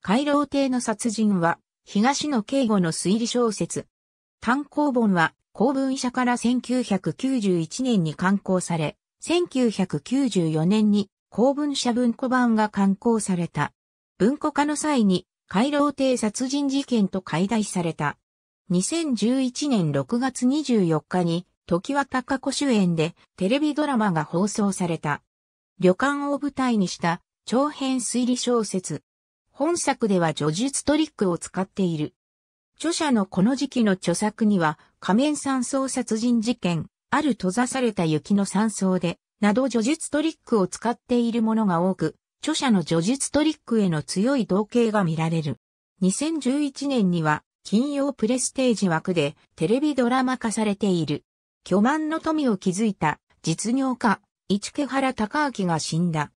回廊亭の殺人は、東野敬吾の推理小説。単行本は、公文社から1991年に刊行され、1994年に公文社文庫版が刊行された。文庫化の際に、回廊亭殺人事件と解題された。2011年6月24日に、時は高子主演でテレビドラマが放送された。旅館を舞台にした長編推理小説。本作では叙述トリックを使っている。著者のこの時期の著作には、仮面山荘殺人事件、ある閉ざされた雪の山荘で、など叙述トリックを使っているものが多く、著者の叙述トリックへの強い同型が見られる。2011年には、金曜プレステージ枠でテレビドラマ化されている。巨万の富を築いた実業家、市毛原隆明が死んだ。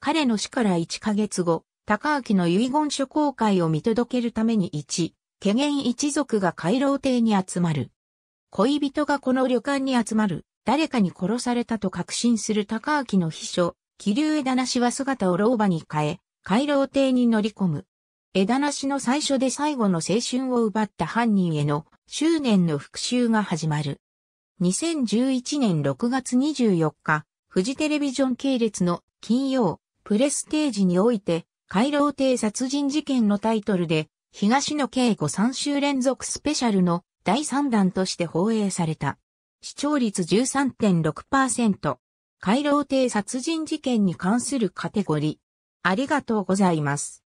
彼の死から1ヶ月後、高明の遺言書公開を見届けるために1、家元一族が回廊邸に集まる。恋人がこの旅館に集まる、誰かに殺されたと確信する高明の秘書、気流枝梨しは姿を老婆に変え、回廊邸に乗り込む。枝梨しの最初で最後の青春を奪った犯人への執念の復讐が始まる。2011年6月24日、フジテレビジョン系列の金曜プレステージにおいて回廊亭殺人事件のタイトルで、東野圭吾3週連続スペシャルの第3弾として放映された。視聴率13.6%。回廊亭殺人事件に関するカテゴリー。ありがとうございます。